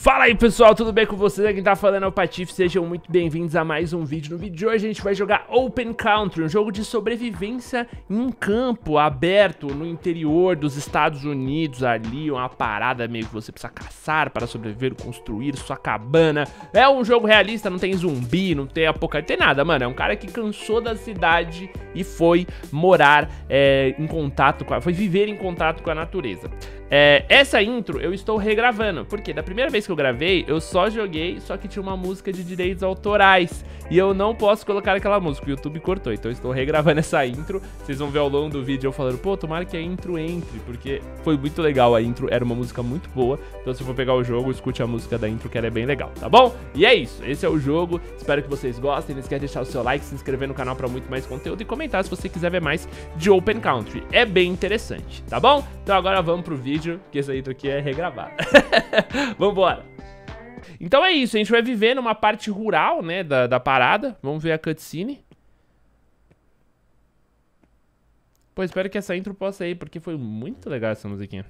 Fala aí pessoal, tudo bem com vocês? Aqui quem tá falando é o Patife, sejam muito bem-vindos a mais um vídeo. No vídeo de hoje a gente vai jogar Open Country, um jogo de sobrevivência em campo, aberto, no interior dos Estados Unidos ali, uma parada meio que você precisa caçar para sobreviver, construir sua cabana. É um jogo realista, não tem zumbi, não tem apocalipse, não tem nada, mano. É um cara que cansou da cidade e foi morar é, em contato com a... foi viver em contato com a natureza. É, essa intro eu estou regravando, porque da primeira vez que eu gravei, eu só joguei, só que tinha uma música de direitos autorais. E eu não posso colocar aquela música, o YouTube cortou. Então eu estou regravando essa intro. Vocês vão ver ao longo do vídeo eu falando, pô, tomara que a intro entre, porque foi muito legal a intro, era uma música muito boa. Então se for pegar o jogo, escute a música da intro, que ela é bem legal, tá bom? E é isso, esse é o jogo. Espero que vocês gostem. Não esquece de deixar o seu like, se inscrever no canal para muito mais conteúdo e comentar se você quiser ver mais de Open Country. É bem interessante, tá bom? Então agora vamos pro vídeo, que esse intro aqui é regravado. vamos embora agora. Então é isso, a gente vai viver numa parte rural, né, da, da parada. Vamos ver a cutscene. Pô, espero que essa intro possa ir, porque foi muito legal essa musiquinha.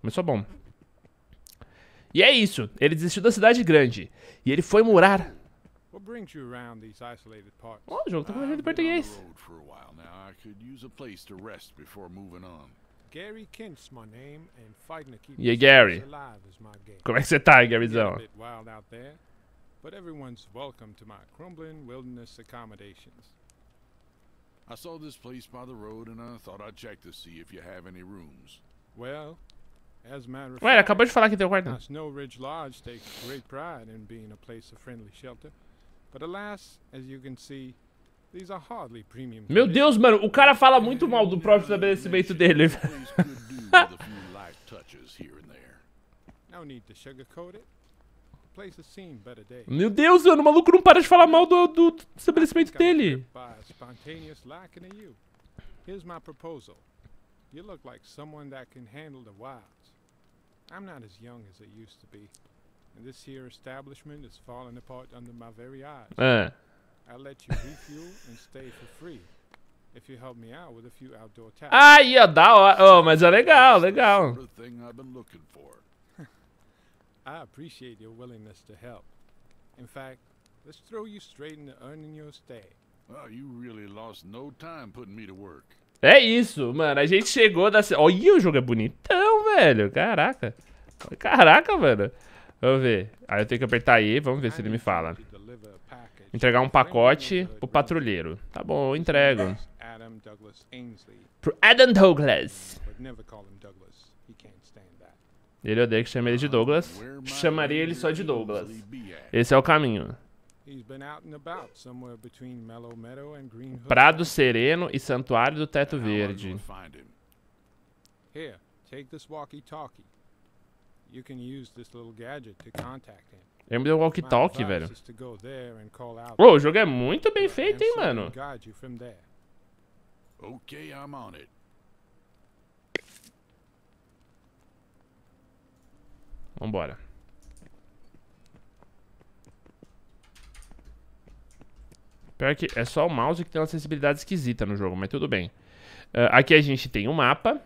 Começou bom. E é isso, ele desistiu da cidade grande. E ele foi morar O Oh, jogo tá falando de português. Gary Kent's my name, and fighting to keep yeah, Gary. alive is my game. Como é que você tá, Garyzão? wild out there, but everyone's welcome to my crumbling wilderness accommodations. I saw this place by the road and I thought I'd check to see if you have any rooms. Well, as a matter of Ué, acabou de falar que tem quarto. Snow Ridge Lodge takes great pride in being a place of friendly shelter, but alas, as you can see, Meu Deus, mano, o cara fala muito mal do próprio estabelecimento dele. Meu Deus, mano, o maluco não para de falar mal do, do, estabelecimento dele. Here's my proposal. You look like someone that can handle the wilds. I'm not as young as I used to be, and this here establishment is falling apart under my very eyes. É. Aí, ah, ó, da hora. Oh, mas é legal, legal. I appreciate your willingness to help. In fact, let's throw you straight into earning your stay. Well, you really lost no time putting me to work. É isso, mano. A gente chegou da. Olha, o jogo é bonitão, velho. Caraca. Caraca, mano. Vamos ver. Aí eu tenho que apertar E. Vamos ver se ele me fala. Entregar um pacote pro patrulheiro. Tá bom, eu entrego. Pro Adam Douglas. Ele odeia que chame ele de Douglas. Chamaria ele só de Douglas. Esse é o caminho. Prado Sereno e Santuário do Teto Verde. Here, take this walkie-talkie. You can use this little gadget to contact him. Lembro do Walk Talk, velho. Pô, oh, o jogo é muito bem feito, hein, mano. Ok, I'm on it. Vambora. Pior que é só o mouse que tem uma sensibilidade esquisita no jogo, mas tudo bem. Uh, aqui a gente tem um mapa.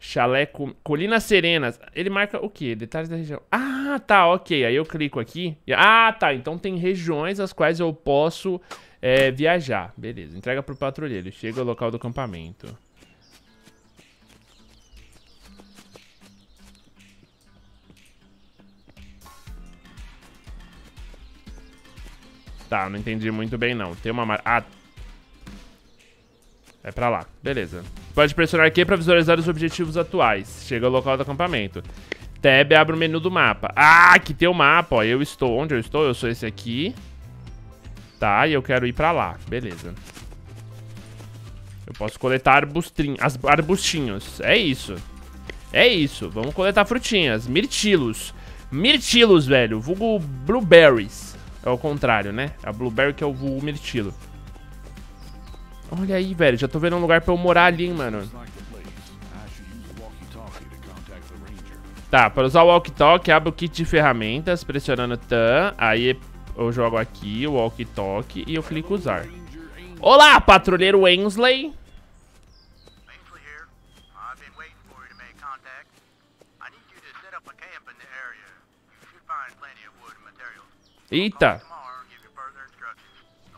Chaleco Colinas Serenas. Ele marca o quê? Detalhes da região. Ah, tá, ok. Aí eu clico aqui. Ah, tá. Então tem regiões as quais eu posso é, viajar. Beleza. Entrega pro patrulheiro. Chega ao local do acampamento. Tá, não entendi muito bem não. Tem uma... Ah. É pra lá. Beleza. Pode pressionar Q para visualizar os objetivos atuais. Chega ao local do acampamento. Tab abre o menu do mapa. Ah, aqui tem o mapa, ó. Eu estou onde eu estou, eu sou esse aqui. Tá, e eu quero ir pra lá. Beleza. Eu posso coletar arbustrinhos, arbustinhos. É isso. É isso. Vamos coletar frutinhas. Mirtilos. Mirtilos, velho. Vulgo blueberries. É o contrário, né? A blueberry que é o vulgo mirtilo. Olha aí, velho. Já tô vendo um lugar pra eu morar ali, hein, mano. Tá, para usar o walkie-talkie, abre o kit de ferramentas, pressionando TAN. Aí eu jogo aqui o walkie-talkie e eu clico usar. Olá, patrulheiro Wensley! Eita!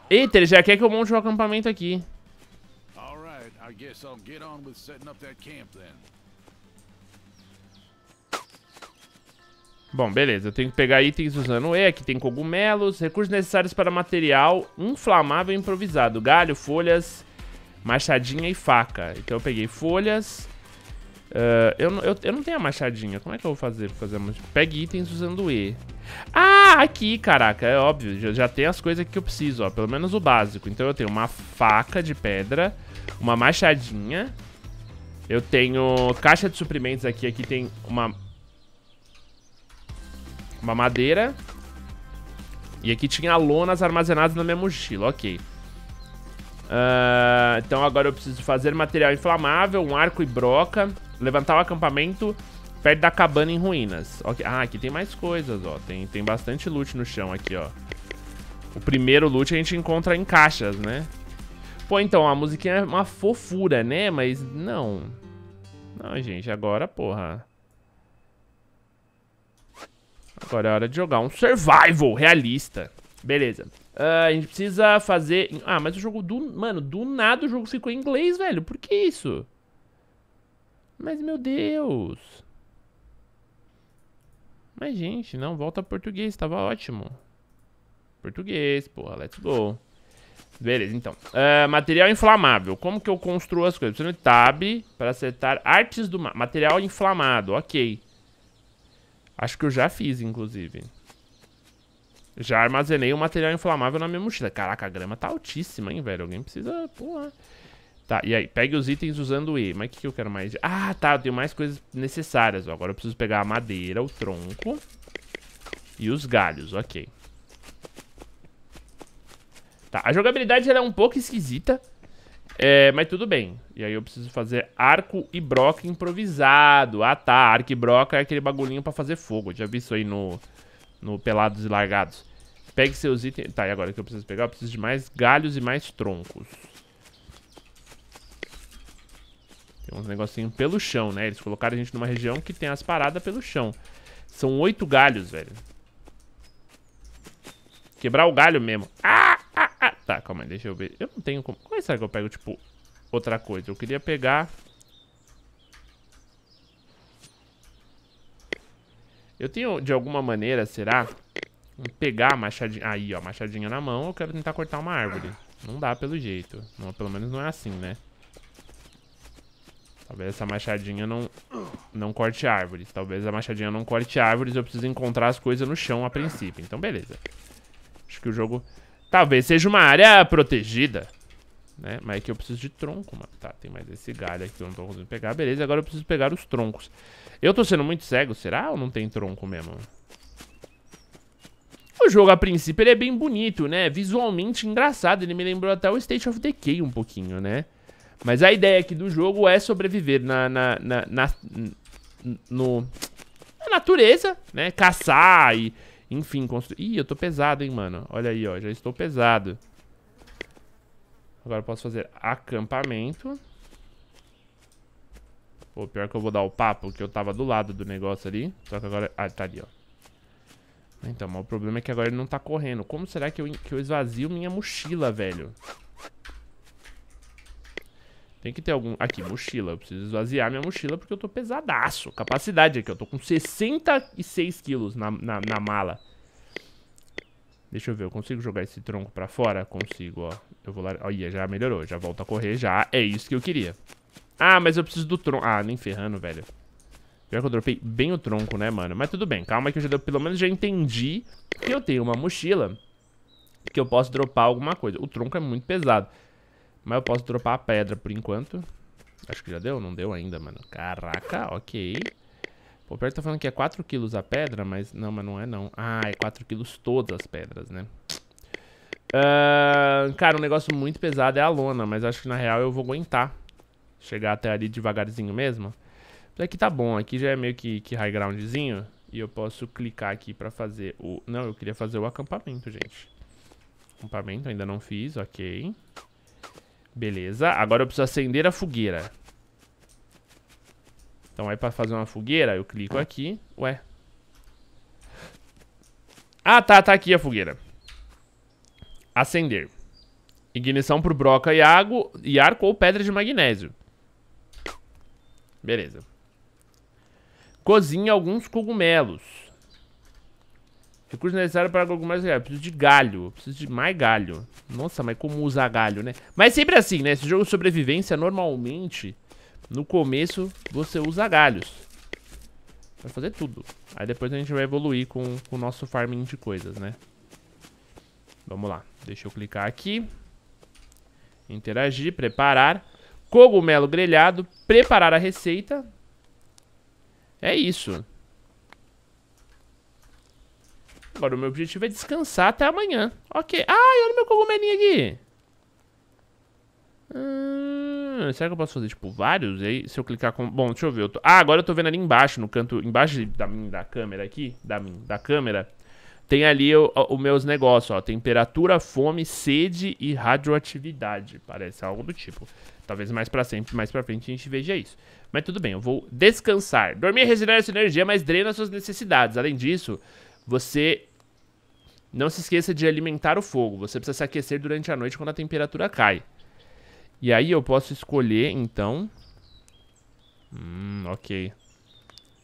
Eita, ele já quer que eu monte um acampamento aqui. I guess I'll get on with setting up that camp then. Bom, beleza. Eu tenho que pegar itens usando E. Aqui tem cogumelos. Recursos necessários para material inflamável improvisado. Galho, folhas, machadinha e faca. Então eu peguei folhas. Uh, eu, eu, eu não tenho a machadinha. Como é que eu vou fazer? fazer uma... Pegue itens usando E. Ah, aqui, caraca. É óbvio. Já, já tem as coisas que eu preciso, ó. Pelo menos o básico. Então eu tenho uma faca de pedra uma machadinha. Eu tenho caixa de suprimentos aqui. Aqui tem uma... Uma madeira. E aqui tinha lonas armazenadas na minha mochila, ok. Uh, então agora eu preciso fazer material inflamável, um arco e broca, levantar o acampamento perto da cabana em ruínas. Okay. Ah, aqui tem mais coisas, ó. Tem, tem bastante loot no chão aqui, ó. O primeiro loot a gente encontra em caixas, né? Pô, então, a musiquinha é uma fofura, né? Mas não. Não, gente, agora, porra. Agora é hora de jogar um survival realista. Beleza. Uh, a gente precisa fazer... Ah, mas o jogo do... Mano, do nada o jogo ficou em inglês, velho. Por que isso? Mas, meu Deus. Mas, gente, não. Volta português. Tava ótimo. Português, porra. Let's go. Beleza, então. Uh, material inflamável. Como que eu construo as coisas? Preciso de tab para acertar artes do material inflamado. Ok. Acho que eu já fiz, inclusive. Já armazenei o um material inflamável na minha mochila. Caraca, a grama tá altíssima, hein, velho. Alguém precisa pular. Tá, e aí? Pegue os itens usando o E. Mas o que, que eu quero mais? Ah, tá. Eu tenho mais coisas necessárias. Ó, agora eu preciso pegar a madeira, o tronco e os galhos. Ok. Tá, a jogabilidade ela é um pouco esquisita, é, mas tudo bem. E aí eu preciso fazer arco e broca improvisado. Ah tá, arco e broca é aquele bagulhinho pra fazer fogo. já vi isso aí no, no Pelados e Largados. Pegue seus itens... Tá, e agora o que eu preciso pegar? Eu preciso de mais galhos e mais troncos. Tem uns negocinhos pelo chão, né? Eles colocaram a gente numa região que tem as paradas pelo chão. São oito galhos, velho. Quebrar o galho mesmo. Ah! Tá, calma aí, deixa eu ver. Eu não tenho como... Como é que eu pego, tipo, outra coisa? Eu queria pegar... Eu tenho, de alguma maneira, será? Pegar a machadinha... Aí, ó, machadinha na mão, eu quero tentar cortar uma árvore. Não dá, pelo jeito. Não, pelo menos não é assim, né? Talvez essa machadinha não, não corte árvores. Talvez a machadinha não corte árvores. Eu preciso encontrar as coisas no chão a princípio. Então, beleza. Acho que o jogo Talvez seja uma área protegida. Né? Mas aqui eu preciso de tronco, mano. Tá, tem mais esse galho aqui que eu não tô conseguindo pegar. Beleza, agora eu preciso pegar os troncos. Eu tô sendo muito cego, será? Ou não tem tronco mesmo? O jogo, a princípio, ele é bem bonito, né? Visualmente engraçado. Ele me lembrou até o State of Decay um pouquinho, né? Mas a ideia aqui do jogo é sobreviver na... na, na, na no, na natureza, né? Caçar e enfim, construir Ih, eu tô pesado, hein, mano. Olha aí, ó. Já estou pesado. Agora eu posso fazer acampamento. Pô, pior que eu vou dar o papo, que eu tava do lado do negócio ali. Só que agora... Ah, tá ali, ó. Então, mas o problema é que agora ele não tá correndo. Como será que eu, que eu esvazio minha mochila, velho? Tem que ter algum... Aqui, mochila. Eu preciso esvaziar minha mochila porque eu tô pesadaço. Capacidade aqui, eu tô com 66 quilos na, na, na mala. Deixa eu ver, eu consigo jogar esse tronco pra fora? Consigo, ó. Eu vou lá... Olha, já melhorou, já volta a correr, já. É isso que eu queria. Ah, mas eu preciso do tronco. Ah, nem ferrando, velho. Pior que eu dropei bem o tronco, né, mano? Mas tudo bem, calma que eu já, pelo menos já entendi que eu tenho uma mochila que eu posso dropar alguma coisa. O tronco é muito pesado. Mas eu posso dropar a pedra por enquanto. Acho que já deu? Não deu ainda, mano. Caraca, ok. O Roberto tá falando que é 4 quilos a pedra, mas não, mas não é não. Ah, é 4 quilos todas as pedras, né? Uh, cara, um negócio muito pesado é a lona, mas acho que na real eu vou aguentar. Chegar até ali devagarzinho mesmo. Mas aqui tá bom, aqui já é meio que, que high groundzinho. E eu posso clicar aqui pra fazer o... Não, eu queria fazer o acampamento, gente. Acampamento ainda não fiz, ok. Beleza, agora eu preciso acender a fogueira. Então aí pra fazer uma fogueira, eu clico aqui. Ué. Ah, tá, tá aqui a fogueira. Acender. Ignição por broca e, água, e arco ou pedra de magnésio. Beleza. Cozinha alguns cogumelos. Recursos necessários para cogumelos. Eu preciso de galho. Eu preciso de mais galho. Nossa, mas como usar galho, né? Mas sempre assim, né? Esse jogo de sobrevivência, normalmente, no começo, você usa galhos. Pra fazer tudo. Aí depois a gente vai evoluir com, com o nosso farming de coisas, né? Vamos lá. Deixa eu clicar aqui. Interagir, preparar. Cogumelo grelhado, preparar a receita. É isso. Agora o meu objetivo é descansar até amanhã. Ok. Ah, olha o meu cogumelinho aqui. Hum... Ah, será que eu posso fazer, tipo, vários? E aí, se eu clicar com... Bom, deixa eu ver. Eu tô... Ah, agora eu tô vendo ali embaixo, no canto... Embaixo da, da câmera aqui. Da, da câmera. Tem ali os meus negócios, ó. Temperatura, fome, sede e radioatividade. Parece algo do tipo. Talvez mais pra sempre, mais pra frente a gente veja isso. Mas tudo bem, eu vou descansar. Dormir regenera sua energia, mas drena suas necessidades. Além disso, você não se esqueça de alimentar o fogo. Você precisa se aquecer durante a noite quando a temperatura cai. E aí eu posso escolher, então... Hum, ok.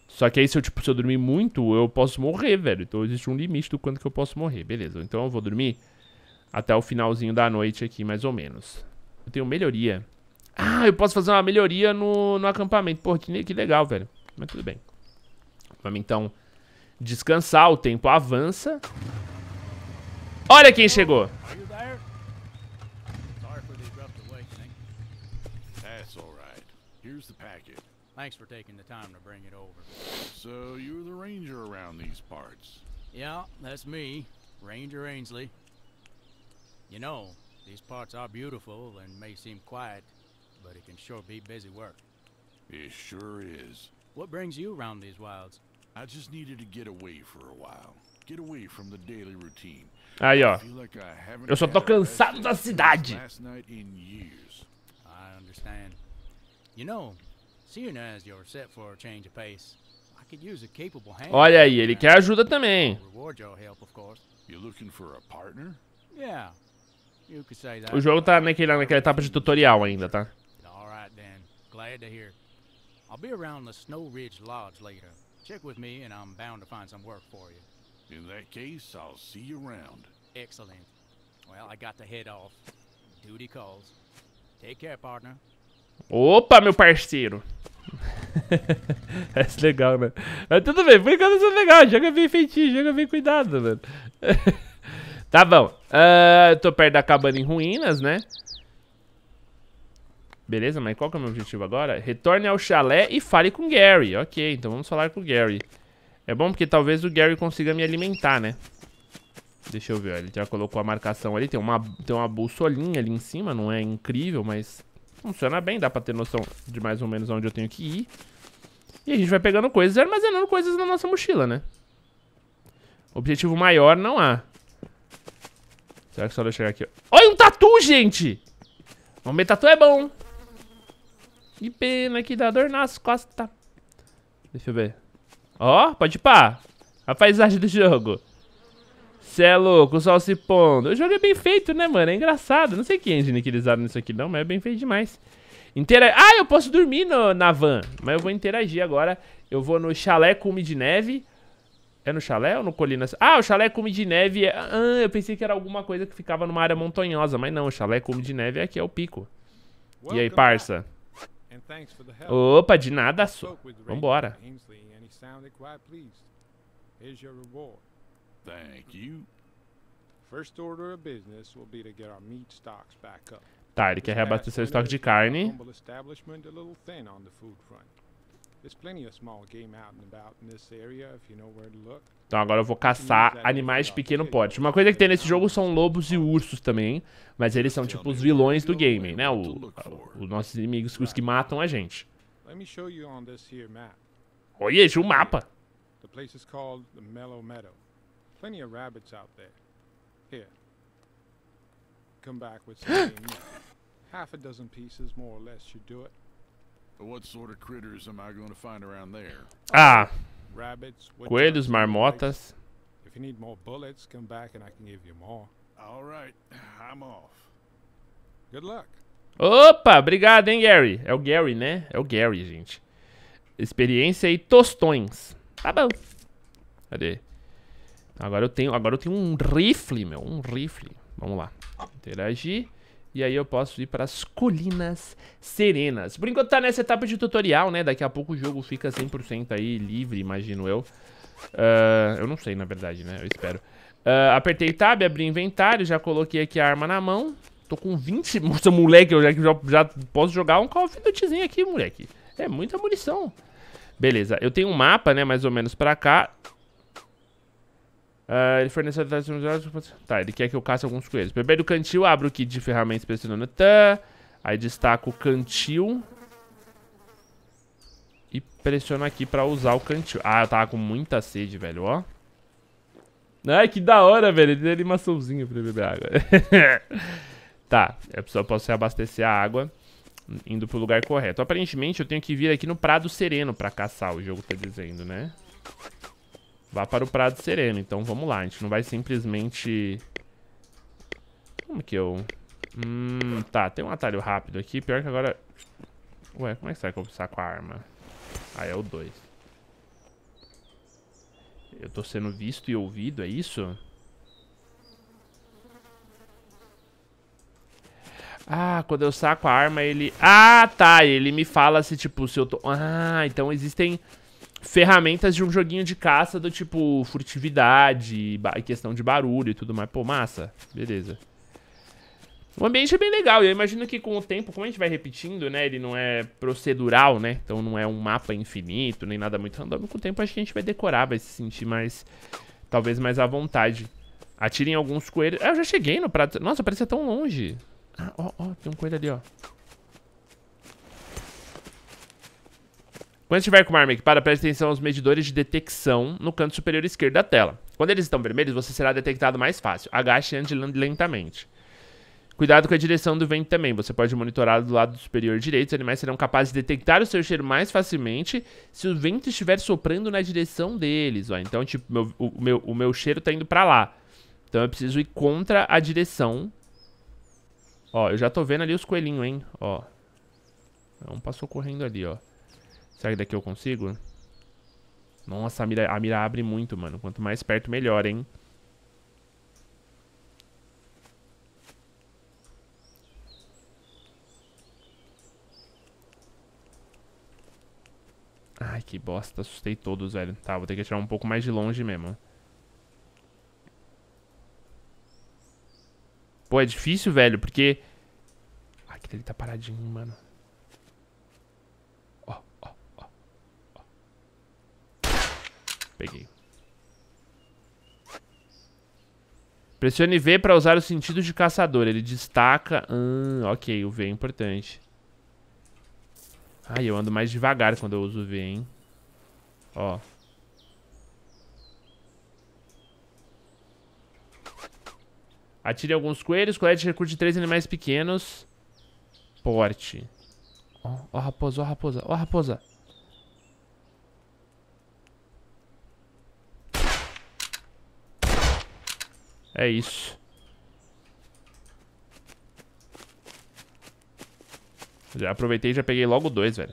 Só que aí se eu, tipo, se eu dormir muito, eu posso morrer, velho. Então existe um limite do quanto que eu posso morrer. Beleza, então eu vou dormir até o finalzinho da noite aqui, mais ou menos. Eu tenho melhoria. Ah, eu posso fazer uma melhoria no, no acampamento. Porra, que, que legal, velho. Mas tudo bem. Vamos então descansar, o tempo avança. Olha quem chegou! Here's the packet. Thanks for taking the time to bring it over. So you're the ranger around these parts? Yeah, that's me, Ranger Ainsley. You know, these parts are beautiful and may seem quiet, but it can sure be busy work. It sure is. What brings you around these wilds? I just needed to get away for a while. Get away from the daily routine. Ah, aí, i Eu só tô cansado da cidade. Last night in years. I understand. You know, seeing as you're set for a change of pace, I could use a capable hand. Olha aí, ele quer ajuda também. O jogo tá naquele, naquela etapa de tutorial ainda, tá? Alright then. Glad to hear. I'll be around the Snow Ridge Lodge later. Check with me and I'm bound to find some work for you. In that case, I'll see you around. Excellent. Well, I got to head off. Duty calls. Take care, partner. Opa, meu parceiro. É legal, né? Mas tudo bem, por enquanto isso é legal. Joga bem feitinho, joga bem cuidado, mano. tá bom. Uh, tô perto da cabana em ruínas, né? Beleza, mas qual que é o meu objetivo agora? Retorne ao chalé e fale com o Gary. Ok, então vamos falar com o Gary. É bom porque talvez o Gary consiga me alimentar, né? Deixa eu ver, ó. ele já colocou a marcação ali. Tem uma, tem uma bolsolinha ali em cima, não é incrível, mas... Funciona bem, dá pra ter noção de mais ou menos onde eu tenho que ir. E a gente vai pegando coisas e armazenando coisas na nossa mochila, né? Objetivo maior não há. Será que é só eu chegar aqui? Olha um tatu, gente! ver, tatu é bom. Que pena que dá dor nas costas. Deixa eu ver. Ó, oh, pode pá. A paisagem do jogo. Cê é louco, o sol se pondo. O jogo é bem feito, né, mano? É engraçado. Não sei que engine que eles usaram nisso aqui, não, mas é bem feito demais. Intera ah, eu posso dormir no, na van. Mas eu vou interagir agora. Eu vou no chalé cume de neve. É no chalé ou no colina? Ah, o chalé cume de neve é... Ah, eu pensei que era alguma coisa que ficava numa área montanhosa. Mas não, o chalé cume de neve é aqui, é o pico. E aí, parça? Opa, de nada, só. Vambora. Here's reward. Thank you. First order of business will be to get our meat stocks back up. Tá, ele quer reabastecer o estoque de carne. Então agora eu vou caçar animais de pequeno porte. Uma coisa que tem nesse jogo são lobos e ursos também, mas eles são tipo os vilões do game, né? O, os nossos inimigos, os que matam a gente. Olha, o é mapa. O lugar é chamado Mellow Meadow. Plenty of rabbits out there. Here. Come back with something new. Half a dozen pieces, more or less, should do it. But what sort of critters am I going to find around there? Ah. Rabbits, coelhos, marmotas. If you need more bullets, come back and I can give you more. All right, I'm off. Good luck. Opa, obrigado, hein, Gary. É o Gary, né? É o Gary, gente. Experiência e tostões. Tá bom. Cadê? Agora eu tenho, agora eu tenho um rifle, meu, um rifle. Vamos lá. Interagir. E aí eu posso ir para as colinas serenas. Por enquanto tá nessa etapa de tutorial, né? Daqui a pouco o jogo fica 100% aí livre, imagino eu. Uh, eu não sei, na verdade, né? Eu espero. Uh, apertei tab, abri inventário, já coloquei aqui a arma na mão. Tô com 20... Nossa, moleque, eu já, já posso jogar um Call of Dutyzinho aqui, moleque. É muita munição. Beleza, eu tenho um mapa, né, mais ou menos pra cá. Uh, ele forneceu Tá, ele quer que eu caça alguns coelhos. Bebê do cantil, abro o kit de ferramentas pressionando. Tá. Aí destaco o cantil. E pressiona aqui pra usar o cantil. Ah, eu tava com muita sede, velho, ó. Ai, que da hora, velho. Ele deu animaçãozinha pra beber água. tá, eu só posso reabastecer a água indo pro lugar correto. Aparentemente, eu tenho que vir aqui no Prado Sereno pra caçar, o jogo tá dizendo, né? Vá para o prado sereno. Então vamos lá. A gente não vai simplesmente... Como que eu... Hum, tá. Tem um atalho rápido aqui. Pior que agora... Ué, como é que será que eu vou com a arma? Ah, é o 2. Eu tô sendo visto e ouvido, é isso? Ah, quando eu saco a arma, ele... Ah, tá. Ele me fala se, tipo, se eu tô... Ah, então existem ferramentas de um joguinho de caça do tipo furtividade, e questão de barulho e tudo mais. Pô, massa. Beleza. O ambiente é bem legal, eu imagino que com o tempo, como a gente vai repetindo, né, ele não é procedural, né, então não é um mapa infinito, nem nada muito random, com o tempo acho que a gente vai decorar, vai se sentir mais, talvez mais à vontade. Atirem alguns coelhos, ah, eu já cheguei no prato, nossa, parece tá tão longe. Ah, ó, ó, tem um coelho ali, ó. Quando estiver com uma arma equipada, preste atenção aos medidores de detecção no canto superior esquerdo da tela. Quando eles estão vermelhos, você será detectado mais fácil. Agache e ande lentamente. Cuidado com a direção do vento também. Você pode monitorar do lado superior direito. Os animais serão capazes de detectar o seu cheiro mais facilmente se o vento estiver soprando na direção deles. Ó. Então, tipo, meu, o, meu, o meu cheiro está indo para lá. Então eu preciso ir contra a direção. Ó, eu já tô vendo ali os coelhinhos, hein? Ó. Um passou correndo ali, ó. Será que daqui eu consigo? Nossa, a mira, a mira abre muito, mano. Quanto mais perto, melhor, hein? Ai, que bosta. Assustei todos, velho. Tá, vou ter que atirar um pouco mais de longe mesmo. Pô, é difícil, velho, porque... Ai que ele tá paradinho, mano. Peguei. Pressione V para usar o sentido de caçador. Ele destaca... Hum, ok, o V é importante. Ai, eu ando mais devagar quando eu uso o V, hein? Ó. Atire alguns coelhos, colete recurso de três animais pequenos. Porte. Ó, oh, oh, raposa, ó, oh, raposa, ó, raposa. É isso. Já aproveitei e já peguei logo dois, velho.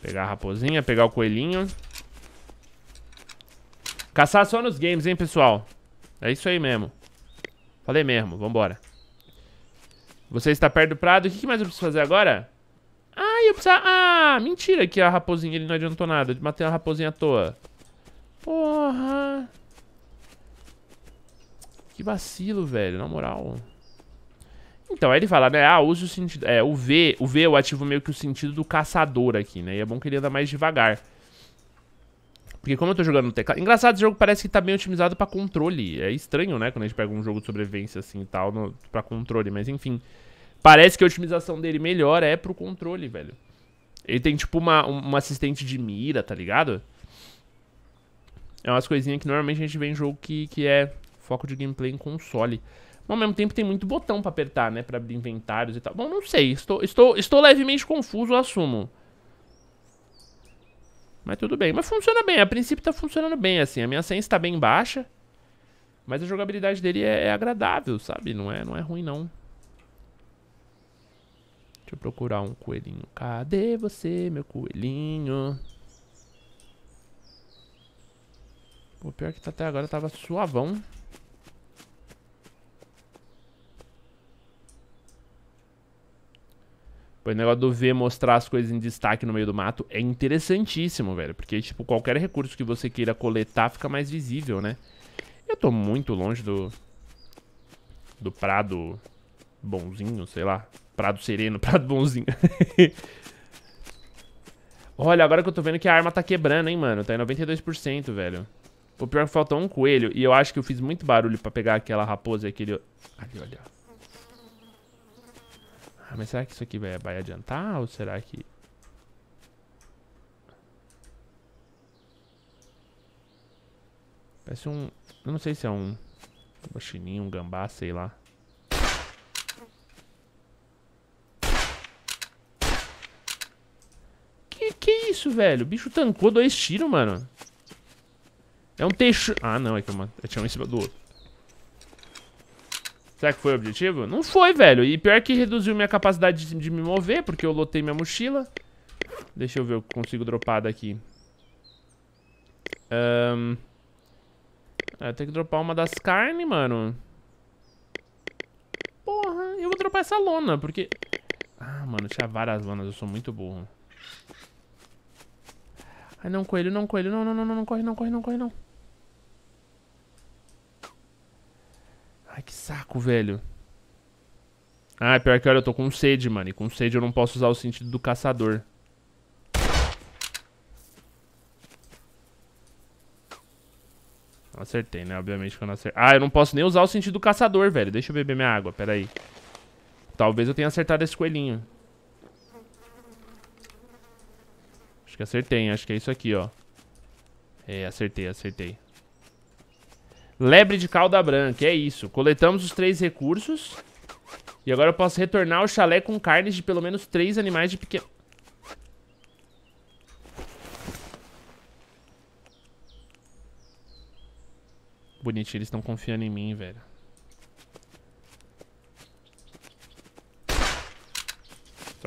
Pegar a raposinha, pegar o coelhinho. Caçar só nos games, hein, pessoal. É isso aí mesmo. Falei mesmo, vambora. Você está perto do prado. O que mais eu preciso fazer agora? Ah, eu preciso... Ah, mentira que a raposinha ele não adiantou nada. Matei a raposinha à toa. Porra... Que vacilo, velho, na moral. Então, aí ele fala, né, ah, use o sentido... É, o V, o V eu é ativo meio que o sentido do caçador aqui, né, e é bom que ele anda mais devagar. Porque como eu tô jogando no teclado... Engraçado, esse jogo parece que tá bem otimizado pra controle. É estranho, né, quando a gente pega um jogo de sobrevivência assim e tal, no, pra controle, mas enfim... Parece que a otimização dele melhor é pro controle, velho. Ele tem, tipo, uma, um assistente de mira, tá ligado? É umas coisinhas que normalmente a gente vê em jogo que, que é Foco de gameplay em console. Mas ao mesmo tempo tem muito botão pra apertar, né? Pra abrir inventários e tal. Bom, não sei. Estou, estou, estou levemente confuso, eu assumo. Mas tudo bem. Mas funciona bem. A princípio tá funcionando bem, assim. A minha sense tá bem baixa. Mas a jogabilidade dele é, é agradável, sabe? Não é, não é ruim, não. Deixa eu procurar um coelhinho. Cadê você, meu coelhinho? Pô, pior que tá até agora tava suavão. Tipo, o negócio do ver mostrar as coisas em destaque no meio do mato é interessantíssimo, velho. Porque, tipo, qualquer recurso que você queira coletar fica mais visível, né? Eu tô muito longe do... Do prado bonzinho, sei lá. Prado sereno, prado bonzinho. Olha, agora que eu tô vendo que a arma tá quebrando, hein, mano. Tá em 92%, velho. O pior é que faltou um coelho. E eu acho que eu fiz muito barulho pra pegar aquela raposa e aquele... Ali, olha. Ah, mas será que isso aqui vai, vai adiantar? Ou será que... Parece um... Eu não sei se é um... Um guaxinim, um gambá, sei lá. Que que é isso, velho? O bicho tancou dois tiros, mano. É um teixo... Ah, não, é que eu, é eu é tinha um em cima do outro. Será que foi o objetivo? Não foi, velho. E pior que reduziu minha capacidade de, de me mover, porque eu lotei minha mochila. Deixa eu ver o que consigo dropar daqui. Um... Ah, eu tenho que dropar uma das carnes, mano. Porra, eu vou dropar essa lona, porque... Ah, mano, tinha várias lonas, eu sou muito burro. Ai, não, coelho, não, coelho. Não, não, não, não, não corre, não corre, não corre, não. Ai, que saco, velho. Ah, pior que olha, eu tô com sede, mano. E com sede eu não posso usar o sentido do caçador. Não acertei, né? Obviamente que eu não acertei. Ah, eu não posso nem usar o sentido do caçador, velho. Deixa eu beber minha água, peraí. Talvez eu tenha acertado esse coelhinho. Acho que acertei, hein? acho que é isso aqui, ó. É, acertei, acertei. Lebre de cauda branca, é isso. Coletamos os três recursos. E agora eu posso retornar ao chalé com carnes de pelo menos três animais de pequeno... Bonitinho, eles estão confiando em mim, velho.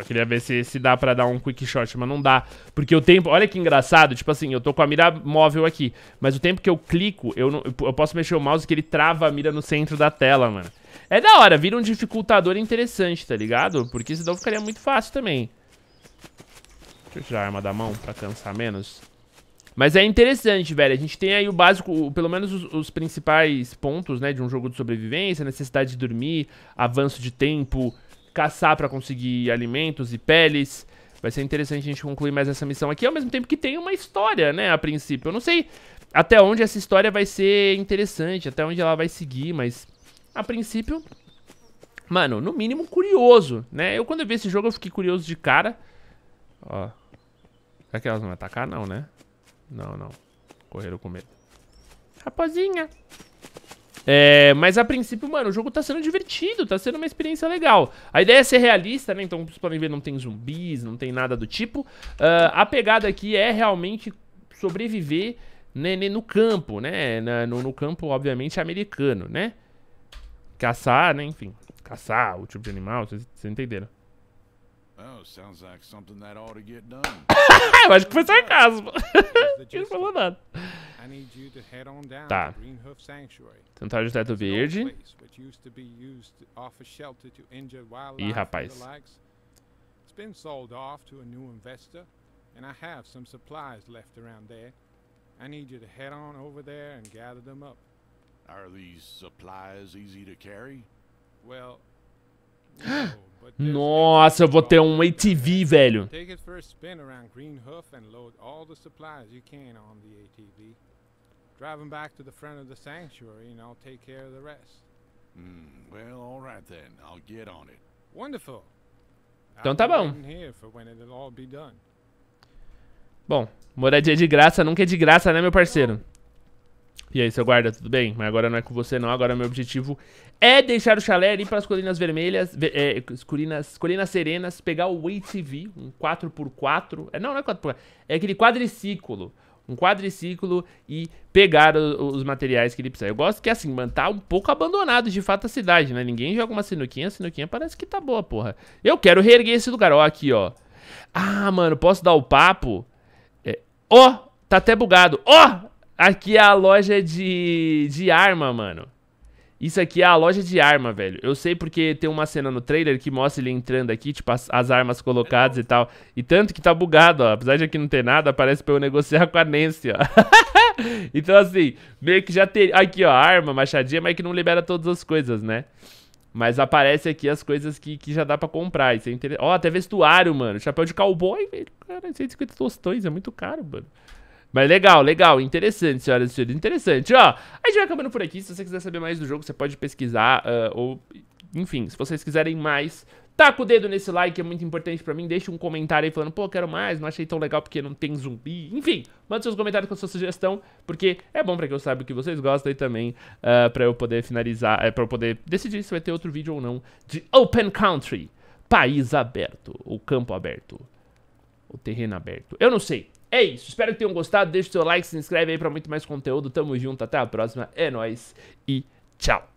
Só queria ver se, se dá pra dar um quick shot, mas não dá. Porque o tempo... Olha que engraçado, tipo assim, eu tô com a mira móvel aqui. Mas o tempo que eu clico, eu, não, eu posso mexer o mouse que ele trava a mira no centro da tela, mano. É da hora, vira um dificultador interessante, tá ligado? Porque senão ficaria muito fácil também. Deixa eu tirar a arma da mão pra cansar menos. Mas é interessante, velho. A gente tem aí o básico, pelo menos os, os, principais pontos, né, de um jogo de sobrevivência, necessidade de dormir, avanço de tempo, caçar para conseguir alimentos e peles. Vai ser interessante a gente concluir mais essa missão aqui, ao mesmo tempo que tem uma história, né, a princípio. Eu não sei até onde essa história vai ser interessante, até onde ela vai seguir, mas a princípio, mano, no mínimo curioso, né? Eu quando eu vi esse jogo eu fiquei curioso de cara. Ó. Será que elas vão atacar? Não, né? Não, não. Correram com medo. Raposinha. É, mas a princípio, mano, o jogo tá sendo divertido, tá sendo uma experiência legal. A ideia é ser realista, né? Então, vocês podem ver, não tem zumbis, não tem nada do tipo. Uh, a pegada aqui é realmente sobreviver né, né no campo, né? No, no, campo, obviamente, americano, né? Caçar, né? Enfim, caçar o tipo de animal, vocês, entenderam. sounds like something that ought to get done. Eu acho que foi sarcasmo. Ele falou nada. Tá. Tentar ajudar do verde. Ih, rapaz. It's been sold off to a new investor, and I have some supplies left around there. I need you to head on over there and gather them up. Are these supplies easy to carry? Well, no, Nossa, eu vou ter um ATV, velho. Take it for a spin around green hoof and load all the supplies you can on the ATV drive them back to the front of the sanctuary, and I'll take care of the rest. Hmm, well, all right then. I'll get on it. Wonderful. Então tá bom. Bom, moradia é de graça nunca é de graça, né, meu parceiro? E aí, seu guarda, tudo bem? Mas agora não é com você, não. Agora meu objetivo é deixar o chalé ir para as colinas vermelhas, é, colinas, colinas serenas, pegar o ATV, um 4x4. É, não, não é 4x4, é aquele quadriciclo um quadriciclo e pegar o, os materiais que ele precisa. Eu gosto que, assim, mano, tá um pouco abandonado de fato a cidade, né? Ninguém joga uma sinuquinha, a sinuquinha parece que tá boa, porra. Eu quero reerguer esse lugar, ó, aqui, ó. Ah, mano, posso dar o papo? É... Ó, tá até bugado. Ó, aqui é a loja de, de arma, mano. Isso aqui é a loja de arma, velho. Eu sei porque tem uma cena no trailer que mostra ele entrando aqui, tipo, as, as armas colocadas e tal. E tanto que tá bugado, ó. Apesar de aqui não ter nada, aparece pra eu negociar com a Nancy, ó. então, assim, meio que já tem... Aqui, ó, arma, machadinha, mas que não libera todas as coisas, né? Mas aparece aqui as coisas que, que já dá pra comprar. Isso é interessante. Ó, até vestuário, mano. Chapéu de cowboy, velho. Cara, 150 tostões, é muito caro, mano. Mas legal, legal, interessante, senhoras e senhores, interessante. Ó, a gente vai acabando por aqui. Se você quiser saber mais do jogo, você pode pesquisar uh, ou... Enfim, se vocês quiserem mais, Taca o dedo nesse like, é muito importante pra mim. Deixa um comentário aí falando, pô, quero mais, não achei tão legal porque não tem zumbi. Enfim, manda seus comentários com a sua sugestão, porque é bom pra que eu saiba o que vocês gostam e também uh, pra eu poder finalizar, uh, pra eu poder decidir se vai ter outro vídeo ou não de Open Country, país aberto, ou campo aberto, ou terreno aberto. Eu não sei, é isso. Espero que tenham gostado. Deixa o seu like, se inscreve aí pra muito mais conteúdo. Tamo junto, até a próxima. É nóis e tchau.